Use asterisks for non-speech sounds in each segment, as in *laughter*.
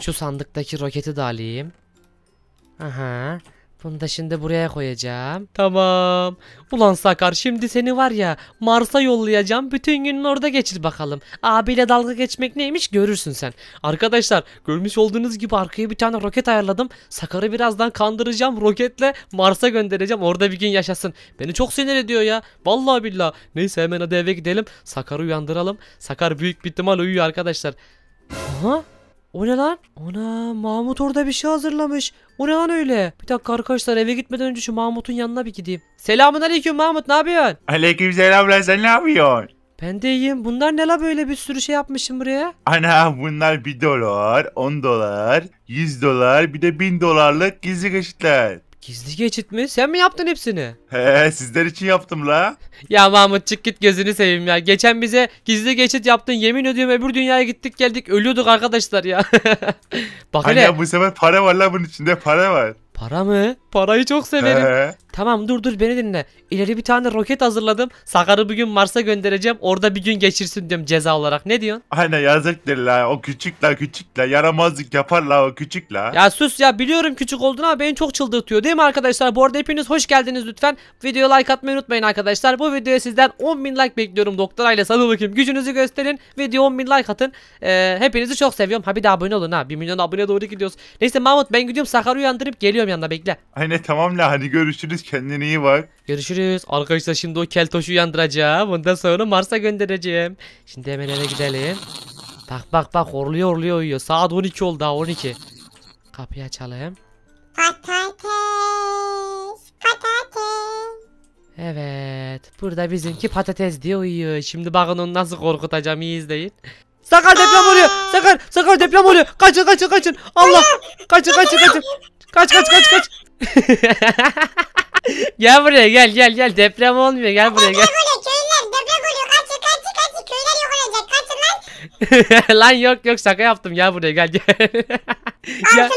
Şu sandıktaki roketi de alayım. Aha. Bunu da şimdi buraya koyacağım. Tamam. Ulan Sakar şimdi seni var ya Mars'a yollayacağım. Bütün günün orada geçir bakalım. Abiyle dalga geçmek neymiş görürsün sen. Arkadaşlar görmüş olduğunuz gibi arkaya bir tane roket ayarladım. Sakar'ı birazdan kandıracağım. Roketle Mars'a göndereceğim. Orada bir gün yaşasın. Beni çok sinir ediyor ya. Vallahi billah. Neyse hemen hadi eve gidelim. Sakar'ı uyandıralım. Sakar büyük bir ihtimal uyuyor arkadaşlar. Aha. O ne lan? Ana Mahmut orada bir şey hazırlamış. O ne lan öyle? Bir dakika arkadaşlar eve gitmeden önce şu Mahmut'un yanına bir gideyim. Selamun aleyküm Mahmut ne yapıyorsun? Aleyküm selam lan sen ne yapıyorsun? Ben de iyiyim. Bunlar ne la böyle bir sürü şey yapmışım buraya? Ana bunlar 1 dolar, 10 dolar, 100 dolar bir de 1000 dolarlık gizli kaşıklar. Gizli geçit mi? Sen mi yaptın hepsini? He sizler için yaptım la. Ya Mahmut çık git gözünü seveyim ya. Geçen bize gizli geçit yaptın. Yemin ediyorum öbür dünyaya gittik geldik. Ölüyorduk arkadaşlar ya. *laughs* Bak hele. ya bu sefer para var la bunun içinde para var. Para mı? Parayı çok severim. He. Tamam dur dur beni dinle. İleri bir tane roket hazırladım. Sakar'ı bugün Mars'a göndereceğim. Orada bir gün geçirsin diyorum ceza olarak. Ne diyorsun? Aynen yazıktır la. O küçük la küçük la. Yaramazlık yapar la o küçük la. Ya sus ya biliyorum küçük olduğunu ama beni çok çıldırtıyor değil mi arkadaşlar? Bu arada hepiniz hoş geldiniz lütfen. Videoya like atmayı unutmayın arkadaşlar. Bu videoya sizden 10.000 like bekliyorum doktor ailesi. Hadi bakayım gücünüzü gösterin. Video 10.000 like atın. Ee, hepinizi çok seviyorum. Ha bir de abone olun ha. 1 milyon abone doğru gidiyoruz. Neyse Mahmut ben gidiyorum Sakar'ı uyandırıp geliyorum yanına bekle. Aynen Lahane tamam lahane görüşürüz kendine iyi bak. Görüşürüz. Arkadaşlar şimdi o keltoşu yandıracağım. Bundan sonra Mars'a göndereceğim. Şimdi hemen eve gidelim. Bak bak bak horluyor horluyor uyuyor. Saat 12 oldu daha 12. Kapıyı açalım. Patates. Patates. Evet. Burada bizimki patates diye uyuyor. Şimdi bakın onu nasıl korkutacağım iyi izleyin. Sakar deprem oluyor. Sakar, sakar deprem oluyor. Kaçın kaçın kaçın. Allah. Kaçın kaçın kaçın. Kaç kaç kaç kaç. *laughs* gel buraya gel gel gel deprem olmuyor gel buraya gel. *laughs* lan yok yok şaka yaptım gel buraya gel gel. *laughs* ya.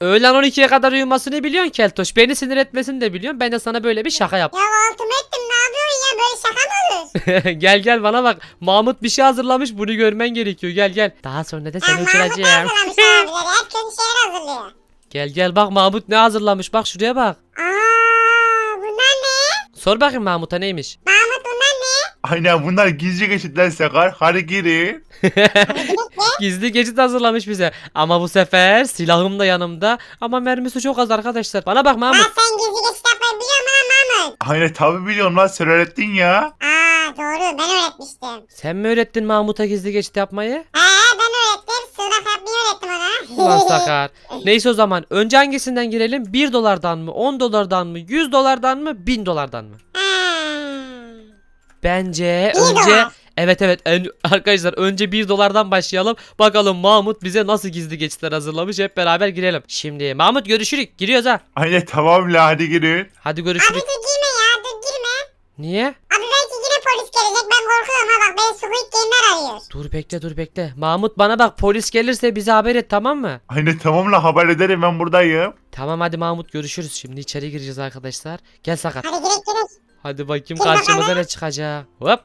Öğlen 12'ye kadar uyumasını biliyorsun Keltoş. Beni sinir etmesini de biliyorsun. Ben de sana böyle bir şaka yaptım. Ya altım ettim ne yapıyorsun ya böyle şaka mı olur? gel gel bana bak. Mahmut bir şey hazırlamış bunu görmen gerekiyor gel gel. Daha sonra da seni uçuracağım. Mahmut hazırlamış abileri. Hep şeyler hazırlıyor. Gel gel bak Mahmut ne hazırlamış bak şuraya bak. Aa, bunlar ne? Sor bakayım Mahmut'a neymiş. Mahmut ne? Aynen bunlar gizli geçitler Sakar. Hadi girin. *laughs* Gizli geçit hazırlamış bize. Ama bu sefer silahım da yanımda. Ama mermisi çok az arkadaşlar. Bana bak Mahmut. Lan sen gizli geçit yapmayı biliyor musun Mahmut? Aynen tabi biliyorum lan sen öğrettin ya. Aa doğru ben öğretmiştim. Sen mi öğrettin Mahmut'a gizli geçit yapmayı? He öğrettim. Sığınak yapmayı öğrettim ona. Ulan *laughs* Neyse o zaman önce hangisinden girelim? 1 dolardan mı? 10 dolardan mı? 100 dolardan mı? 1000 dolardan mı? Bence İyi önce dolar. Evet evet en, *laughs* arkadaşlar önce 1 dolardan başlayalım. Bakalım Mahmut bize nasıl gizli geçitler hazırlamış hep beraber girelim. Şimdi Mahmut görüşürük giriyoruz ha. Aynen tamam la hadi girin. Hadi Abi görüşürük. dur girme ya dur girme. Niye? Abi belki gir polis gelecek ben korkuyorum ha bak beni Squid Game'ler arıyor. Dur bekle dur bekle. Mahmut bana bak polis gelirse bize haber et tamam mı? Aynı tamam la haber ederim ben buradayım. Tamam hadi Mahmut görüşürüz şimdi içeri gireceğiz arkadaşlar. Gel sakat. Hadi girek girek. Hadi bakayım Gel karşımıza bakalım. ne çıkacak. Hop.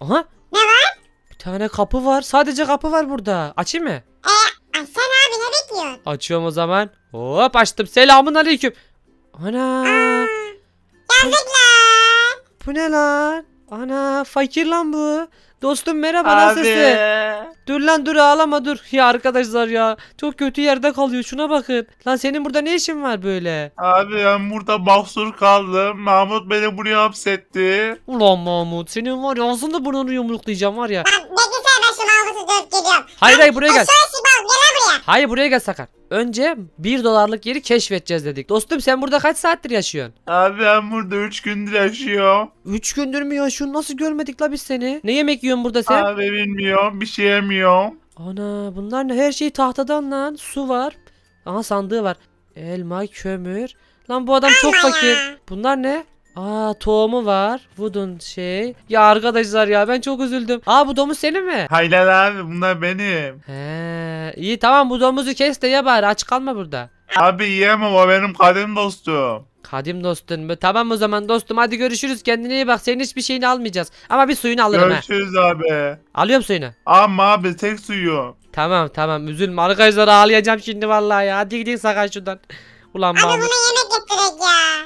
Aha. Ne var? Bir tane kapı var. Sadece kapı var burada. Açayım mı? Ee, sen abi ne bekliyorsun? Açıyorum o zaman. Hop açtım. Selamun aleyküm. Ana. Aa, yazık lan. Bu ne lan? Ana fakir lan bu. Dostum merhaba Abi. sesi. Dur lan dur ağlama dur. Ya arkadaşlar ya çok kötü yerde kalıyor şuna bakın. Lan senin burada ne işin var böyle? Abi ben burada mahsur kaldım. Mahmut beni buraya hapsetti. Ulan Mahmut senin var ya ağzında burnunu yumruklayacağım var ya. 6 geliyorum. Hayır hayır buraya gel. Hayır buraya gel Sakar. Önce 1 dolarlık yeri keşfedeceğiz dedik. Dostum sen burada kaç saattir yaşıyorsun? Abi ben burada 3 gündür yaşıyorum. 3 gündür mü yaşıyorsun? Nasıl görmedik la biz seni? Ne yemek yiyorsun burada sen? Abi bilmiyorum bir şey yemiyorum. Ana bunlar ne? Her şey tahtadan lan. Su var. Aha sandığı var. Elma, kömür. Lan bu adam çok fakir. Bunlar ne? Aa tohumu var. Wood'un şey. Ya arkadaşlar ya ben çok üzüldüm. Aa bu domuz senin mi? Hayır abi bunlar benim. He iyi tamam bu domuzu kes de ye bari aç kalma burada. Abi yiyemem o benim kadim dostum. Kadim dostun mu? Tamam o zaman dostum hadi görüşürüz kendine iyi bak senin hiçbir şeyini almayacağız. Ama bir suyunu alırım Görüşürüz abi. ha. Alıyorum suyunu. Ama abi tek suyu. Tamam tamam üzülme arkadaşlar ağlayacağım şimdi vallahi ya. Hadi gidin sakın şuradan. Ulan Ama bunu Mahmut.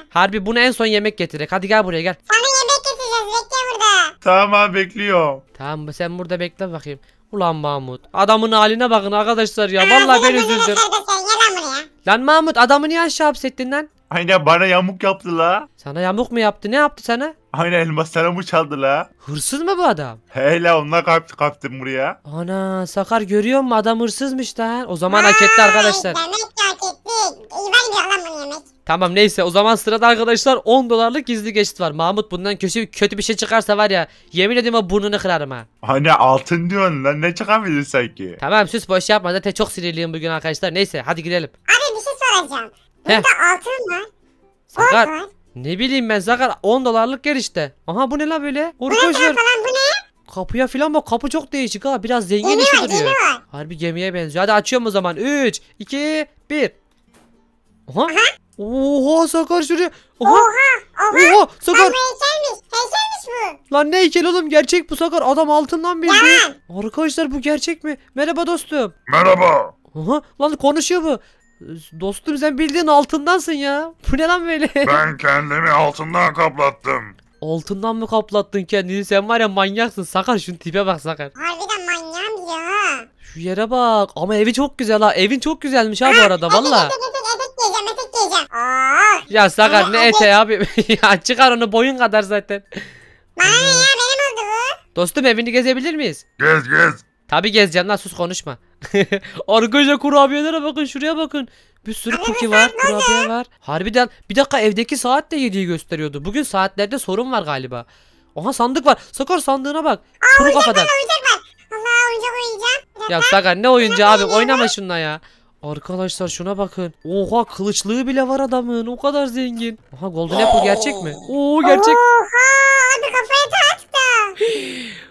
Harbi bunu en son yemek getirek. Hadi gel buraya gel. Sana yemek getireceğiz. Bekle burada. Tamam abi bekliyorum. Tamam sen burada bekle bakayım. Ulan Mahmut. Adamın haline bakın arkadaşlar ya. Aa, Vallahi ben üzüldüm. Lan Mahmut adamı niye aşağı hapsettin lan? Aynen bana yamuk yaptı la. Sana yamuk mu yaptı? Ne yaptı sana? Aynen elmaslara mı çaldı la? Hırsız mı bu adam? Hele onlar kaptı kaptım buraya. Ana Sakar görüyor musun adam hırsızmış da. O zaman hak etti arkadaşlar. Demek ki hak ee, tamam neyse o zaman sırada arkadaşlar 10 dolarlık gizli geçit var. Mahmut bundan kötü, kötü bir şey çıkarsa var ya yemin ediyorum burnunu kırarım ha. Hani altın diyorsun lan ne çıkabilir sanki? Tamam sus boş yapma zaten çok sinirliyim bugün arkadaşlar. Neyse hadi gidelim. Abi bir şey soracağım. Burada Heh. altın var. Zagar. Ne bileyim ben zagar 10 dolarlık yer işte. Aha bu ne la böyle? Arkadaşlar. Bu ne? Kapıya falan bak kapı çok değişik ha biraz zengin işi duruyor. Harbi gemiye benziyor. Hadi açıyorum o zaman. 3, 2, 1. Aha. Aha. Oha Sakar şuraya. Aha. Oha. Oha. Oha Sakar. Lan bu heykelmiş. Heykelmiş bu. Lan ne heykel oğlum gerçek bu Sakar. Adam altından bildi. Yalan. Arkadaşlar bu gerçek mi? Merhaba dostum. Merhaba. Aha lan konuşuyor bu. Dostum sen bildiğin altındansın ya. Bu ne lan böyle? *laughs* Ben kendimi altından kaplattım. Altından mı kaplattın kendini? Sen var ya manyaksın. Sakar şunu tipe bak Sakar. Harbiden manyağım ya. Şu yere bak. Ama evi çok güzel ha. Evin çok güzelmiş ha, ha bu arada valla. Ya Sakar ne ete abi. *laughs* ya çıkar onu boyun kadar zaten. bana ya benim oldu bu. Dostum evini gezebilir miyiz? Gez gez. Tabi gezeceğim lan sus konuşma. *laughs* Arkadaşlar kurabiyelere bakın şuraya bakın. Bir sürü kuki var, kurabiye var. Harbiden bir dakika evdeki saat de 7'yi gösteriyordu. Bugün saatlerde sorun var galiba. Oha sandık var. Sakar sandığına bak. Kuru kafadan. Oyuncak var. Allah oyuncak oynayacağım. Ya dakika. Sakar ne oyuncu abi oynama şununla ya. Arkadaşlar şuna bakın. Oha kılıçlığı bile var adamın. O kadar zengin. Oha golden apple gerçek mi? Oo gerçek. Oha hadi kafaya taktı.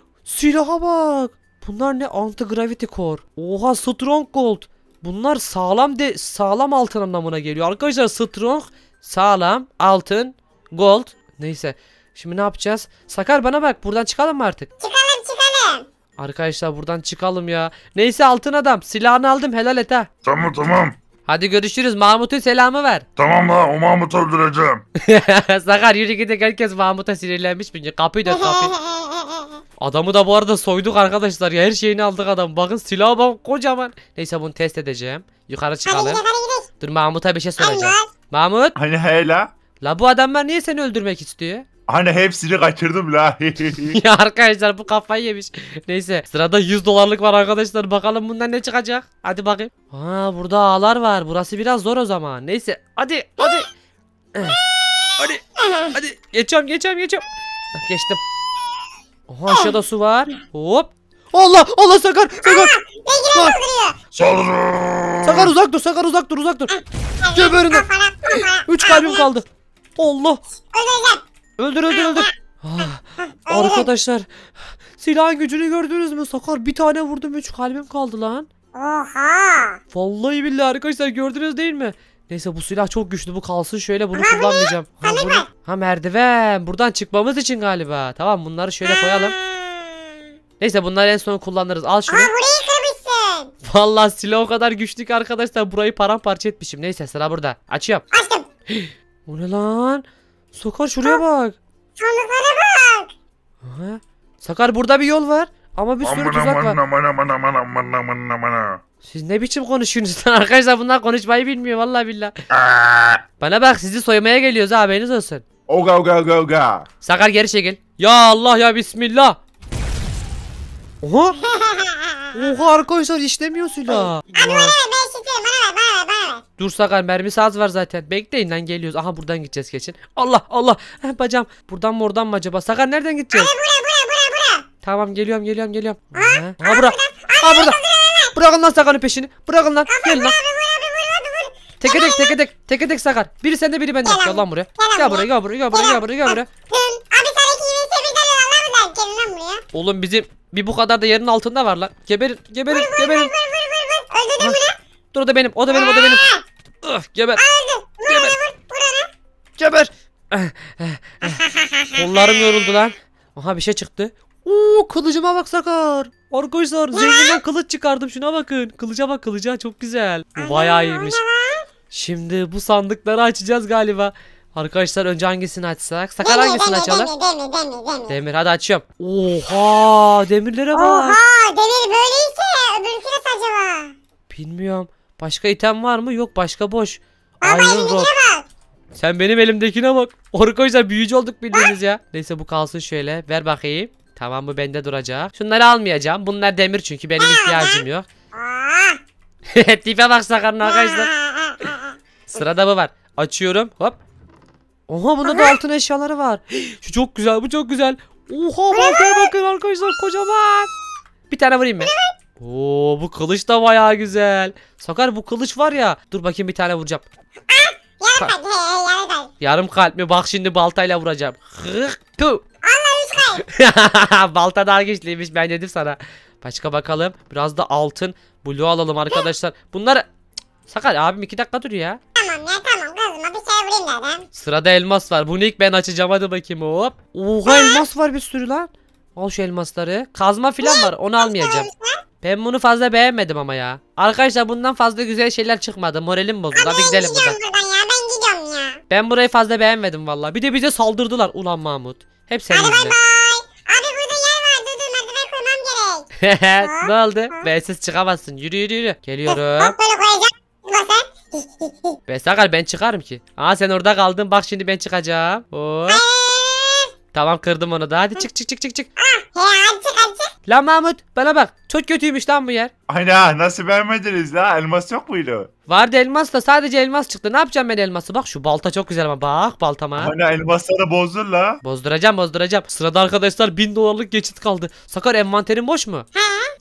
*gasps* Silaha bak. Bunlar ne? Anti gravity core. Oha strong gold. Bunlar sağlam de sağlam altın anlamına geliyor. Arkadaşlar strong sağlam altın gold. Neyse. Şimdi ne yapacağız? Sakar bana bak buradan çıkalım mı artık? Çıkalım. Arkadaşlar buradan çıkalım ya. Neyse altın adam silahını aldım helal et ha. Tamam tamam. Hadi görüşürüz. Mahmut'un selamı ver. Tamam la o Mahmut'u öldüreceğim. *laughs* Sakar yürü gidin herkes Mahmut'a sinirlenmiş bence. Kapıyı da kapıyı. *laughs* Adamı da bu arada soyduk arkadaşlar ya. Her şeyini aldık adam. Bakın silahı bak kocaman. Neyse bunu test edeceğim. Yukarı çıkalım. Dur Mahmut'a bir şey soracağım. Mahmut. Hani hele. La bu adamlar niye seni öldürmek istiyor? Hani hepsini kaçırdım la. *laughs* *laughs* ya arkadaşlar bu kafayı yemiş. Neyse sırada 100 dolarlık var arkadaşlar. Bakalım bundan ne çıkacak. Hadi bakayım. Ha burada ağlar var. Burası biraz zor o zaman. Neyse hadi hadi. *gasps* hadi hadi. Geçiyorum geçiyorum geçiyorum. Geçtim. Oha aşağıda su var. Hop. Allah Allah Sakar Sakar. Sakar. Sakar uzak dur Sakar uzak dur uzak dur. Geberin. Üç kalbim kaldı. Allah. Öleceğim. Öldür öldür öldür. Ah, arkadaşlar silah gücünü gördünüz mü? Sakar bir tane vurdum 3 kalbim kaldı lan. Oha. Vallahi billahi arkadaşlar gördünüz değil mi? Neyse bu silah çok güçlü bu kalsın şöyle bunu kullanmayacağım. Ha, bunu, ha merdiven buradan çıkmamız için galiba. Tamam bunları şöyle koyalım. Neyse bunları en son kullanırız. Al şunu. Aa, burayı kırmışsın. Vallahi silah o kadar güçlü ki arkadaşlar burayı paramparça etmişim. Neyse sıra burada. Açıyorum. Açtım. *gasps* bu ne lan? Sakar şuraya bak. Sandıklara bak. Aha. Sakar burada bir yol var. Ama bir sürü aman tuzak var. Aman aman aman aman aman aman aman. Siz ne biçim konuşuyorsunuz lan *laughs* arkadaşlar bunlar konuşmayı bilmiyor vallahi billah. Bana bak sizi soymaya geliyoruz ha, haberiniz olsun. Oga oga oga oga. Sakar geri çekil. Ya Allah ya bismillah. Oha. *laughs* Oha arkadaşlar işlemiyor silah. Abone Dur mermi saz var zaten. Bekleyin lan geliyoruz. Aha buradan gideceğiz geçin. Allah Allah. Heh, bacağım. Buradan mı oradan mı acaba? Sakar nereden gideceğiz? Abi buraya buraya buraya. bura. Tamam geliyorum geliyorum geliyorum. Aa, ha, ha bura. Ha burada. Bırakın lan Sakar'ın peşini. Bırakın lan. Gel lan. Teke tek teke tek. Teke tek Sakar. Biri sende biri bende. Gel, lan buraya. Gel buraya gel buraya gel buraya gel buraya gel buraya. Abi sana iki yine sevinirler lan. Gel lan buraya. Oğlum bizim bir bu kadar da yerin altında var lan. Geberin geberin geberin. Dur o da benim. O da benim. O da benim. Öf, geber. Geber. Geber. *laughs* Kollarım yoruldu lan. Aha bir şey çıktı. Oo kılıcıma bak Sakar. Arkadaşlar zenginden kılıç çıkardım. Şuna bakın. Kılıca bak kılıca çok güzel. Bu bayağı iyiymiş. Şimdi bu sandıkları açacağız galiba. Arkadaşlar önce hangisini açsak? Sakar demir, hangisini demir, açalım? Demir, demir, demir, demir. hadi açıyorum. Oha demirlere bak. Oha demir böyleyse öbürkü nasıl acaba? Bilmiyorum. Başka item var mı? Yok başka boş. Ama Iron Sen benim elimdekine bak. Arkadaşlar büyücü olduk bildiğiniz ya. Neyse bu kalsın şöyle. Ver bakayım. Tamam bu bende duracak. Şunları almayacağım. Bunlar demir çünkü benim ihtiyacım yok. *laughs* Tipe bak sakarın arkadaşlar. *laughs* Sırada bu var. Açıyorum. Hop. Oha bunda da altın eşyaları var. *gasps* Şu çok güzel bu çok güzel. Oha baltaya bakın arkadaşlar kocaman. Bir tane vurayım mı? Oo bu kılıç da bayağı güzel. Sakar bu kılıç var ya. Dur bakayım bir tane vuracağım. Aa, yarım, kalp. yarım kalp. Yarım kalp mi? Bak şimdi baltayla vuracağım. Hık tu. *laughs* Balta daha güçlüymüş ben dedim sana. Başka bakalım. Biraz da altın. Blue alalım arkadaşlar. Bunları... Sakal abim iki dakika dur ya. Tamam ya tamam kızma bir şey vurayım dedim. Sırada elmas var. Bunu ilk ben açacağım hadi bakayım hop. Oha elmas var bir sürü lan. Al şu elmasları. Kazma filan var onu almayacağım. Ben bunu fazla beğenmedim ama ya. Arkadaşlar bundan fazla güzel şeyler çıkmadı. Moralim bozuldu. Hadi gidelim buradan. ya. Ben gidiyorum ya. Ben burayı fazla beğenmedim valla. Bir de bize saldırdılar ulan Mahmut. Hep senin Hadi bay bay. Abi burada yer var. Dur dur merdiven koymam gerek. *laughs* ne oldu? Bensiz çıkamazsın. Yürü yürü yürü. Geliyorum. Bak koyacağım. Bak sen. *laughs* Ve sakar ben çıkarım ki. Aa sen orada kaldın. Bak şimdi ben çıkacağım. Hop. Hayır, Tamam kırdım onu da. Hadi çık çık çık çık çık. Lan Mahmut bana bak. Çok kötüymüş lan bu yer. Ana nasıl vermediniz la? Elmas yok muydu? Vardı elmas da sadece elmas çıktı. Ne yapacağım ben elması? Bak şu balta çok güzel ama bak baltama. Ana elmasları bozdur la. Bozduracağım bozduracağım. Sırada arkadaşlar 1000 dolarlık geçit kaldı. Sakar envanterin boş mu? He.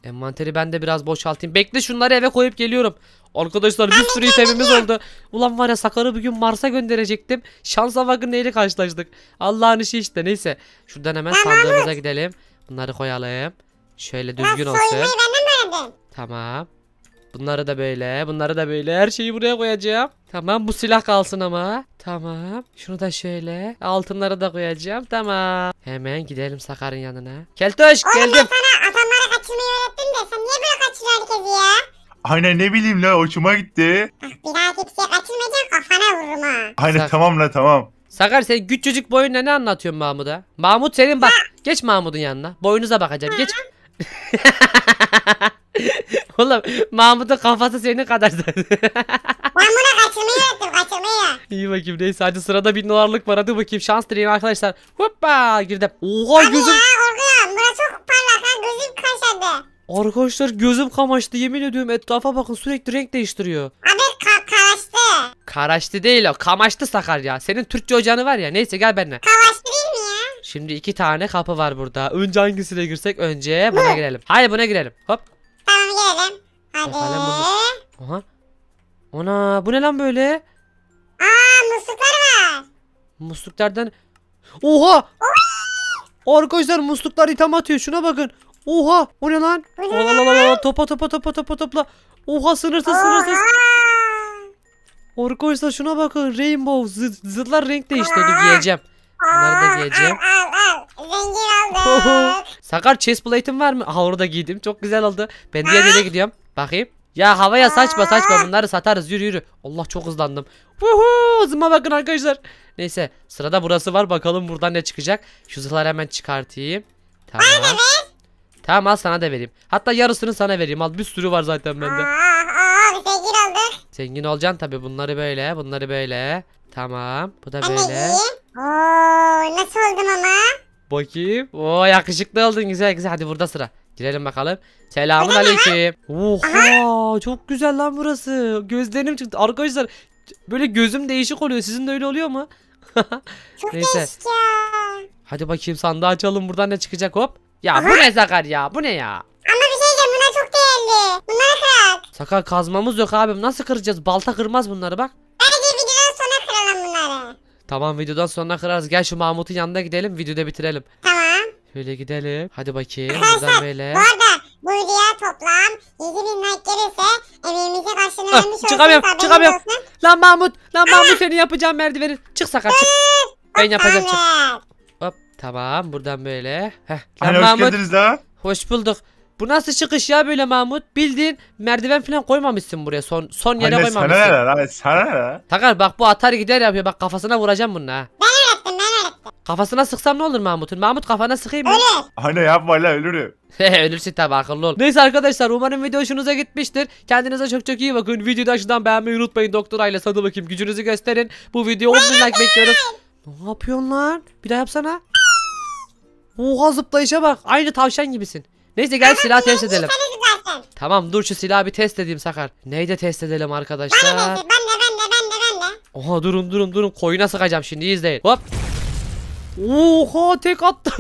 Envanteri ben de biraz boşaltayım. Bekle şunları eve koyup geliyorum. Arkadaşlar bir sürü itemimiz oldu. Ulan var ya Sakar'ı bugün Mars'a gönderecektim. Şansa bakın neyle karşılaştık. Allah'ın işi işte neyse. Şuradan hemen tamam, sandığımıza Mahmut. gidelim. Bunları koyalım. Şöyle düzgün Bak, olsun. Tamam. Bunları da böyle, bunları da böyle. Her şeyi buraya koyacağım. Tamam, bu silah kalsın ama. Tamam. Şunu da şöyle. Altınları da koyacağım. Tamam. Hemen gidelim Sakar'ın yanına. Keltoş, Oğlum geldim. Oğlum ben sana adamları kaçırmayı öğrettim de sen niye böyle kaçırıyor herkesi ya? Aynen ne bileyim la hoşuma gitti. Ah, bir daha tepsiye kaçırmayacağım kafana vururum ha. Aynen hani Sak- tamam la tamam. Sakar sen güç çocuk boyunla ne anlatıyorsun Mahmut'a? Mahmut senin bak. Geç Mahmut'un yanına. Boynuza bakacağım. Geç. *laughs* Oğlum Mahmut'un kafası senin kadar zaten. *laughs* Ben bunu kaçırmayı öğrettim kaçırmayı. İyi bakayım neyse hadi sırada bin dolarlık var hadi bakayım şans dileyin arkadaşlar. Hoppa girdim. Oha Abi gözüm. ya Arkadaşlar gözüm kamaştı yemin ediyorum etrafa bakın sürekli renk değiştiriyor. Abi ka karaştı. Karaştı değil o kamaştı Sakar ya. Senin Türkçe hocanı var ya neyse gel benimle. Kavaştı mı ya? Şimdi iki tane kapı var burada. Önce hangisine girsek önce buna girelim. Haydi buna girelim. Hop. Tamam girelim. Hadi. Oha. Ona bu ne lan böyle? Aa musluklar var. Musluklardan... Oha! Arkadaşlar musluklar itham atıyor şuna bakın. Oha o ne lan? O ne Allah Allah topa topa topa topa topla. Oha sınırsız Oha. sınırsız. Arkadaşlar şuna bakın Rainbow zıt, zıtlar renk değişti. Onu giyeceğim. Bunları da giyeceğim. Zengin *laughs* Sakar chest plate'in var mı? Ha da giydim. Çok güzel oldu. Ben diğer yere gidiyorum. Bakayım. Ya havaya saçma saçma bunları satarız yürü yürü. Allah çok hızlandım. Uhu. hızıma bakın arkadaşlar. Neyse sırada burası var bakalım buradan ne çıkacak. Şu zıtları hemen çıkartayım. Tamam. Tamam al sana da vereyim. Hatta yarısını sana vereyim al. Bir sürü var zaten bende. Aa, abi zengin olduk. Zengin olacaksın tabii bunları böyle bunları böyle. Tamam bu da böyle. Ooo nasıl oldum ama? Bakayım. Oo yakışıklı oldun güzel güzel. Hadi burada sıra. Girelim bakalım. Selamun aleyküm. Oha çok güzel lan burası. Gözlerim çıktı. Arkadaşlar böyle gözüm değişik oluyor. Sizin de öyle oluyor mu? *laughs* çok Neyse. Değişik ya. Hadi bakayım sandığı açalım. Buradan ne çıkacak hop. Ya Aha. bu ne Sakar ya? Bu ne ya? Ama bir şey diyeceğim bunlar çok değerli. Bunları kırak. Sakar kazmamız yok abim. Nasıl kıracağız? Balta kırmaz bunları bak. Bence videodan sonra kıralım bunları. Tamam videodan sonra kırarız. Gel şu Mahmut'un yanına gidelim. Videoda bitirelim. Tamam. Şöyle gidelim. Hadi bakayım. Buradan böyle. Bu arada bu videoya toplam 7000 like gelirse emeğimize karşılığını vermiş olsun. Çıkamıyorum. Çıkamıyorum. Lan Mahmut. Lan Mahmut seni yapacağım merdiveni. Çık Sakar çık. Ben yapacağım çık. Tamam buradan böyle. Heh. Lan hoş Mahmut hoş bulduk. Bu nasıl çıkış ya böyle Mahmut? Bildiğin merdiven falan koymamışsın buraya. Son son yere Anne sana koymamışsın. ne lan? sana ne Takar bak bu atar gider yapıyor. Bak kafasına vuracağım bunu ha. Öğrettim ben öğrettim. Kafasına sıksam ne olur Mahmut'un? Mahmut kafana sıkayım mı? Ölür. Anne yapma la ölürüm. *laughs* Ölürsün tabi akıllı ol. Neyse arkadaşlar umarım video hoşunuza gitmiştir. Kendinize çok çok iyi bakın. Videoyu da aşağıdan beğenmeyi unutmayın. Doktor ailesi hadi bakayım gücünüzü gösterin. Bu video 10 bin like bekliyoruz. Ne yapıyorsun lan? Bir daha yapsana. Oha zıplayışa bak. Aynı tavşan gibisin. Neyse gel silah test edelim. Tamam dur şu silahı bir test edeyim Sakar. Neyi de test edelim arkadaşlar? Ben de, ben de, ben de, ben de, ben de. Oha durun durun durun. Koyuna sıkacağım şimdi izleyin. Hop. Oha tek attı. *laughs*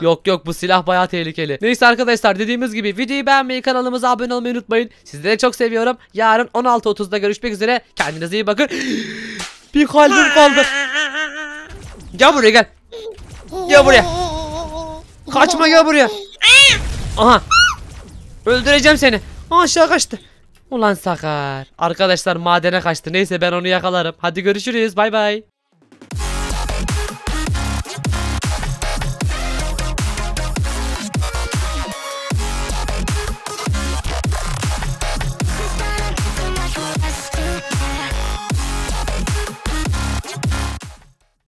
Yok yok bu silah bayağı tehlikeli. Neyse arkadaşlar dediğimiz gibi videoyu beğenmeyi kanalımıza abone olmayı unutmayın. Sizleri çok seviyorum. Yarın 16.30'da görüşmek üzere. Kendinize iyi bakın. *gasps* Bir kalbim kaldı. Gel buraya gel. Gel buraya. Kaçma gel buraya. Aha. Öldüreceğim seni. aşağı kaçtı. Ulan sakar. Arkadaşlar madene kaçtı. Neyse ben onu yakalarım. Hadi görüşürüz. Bay bay.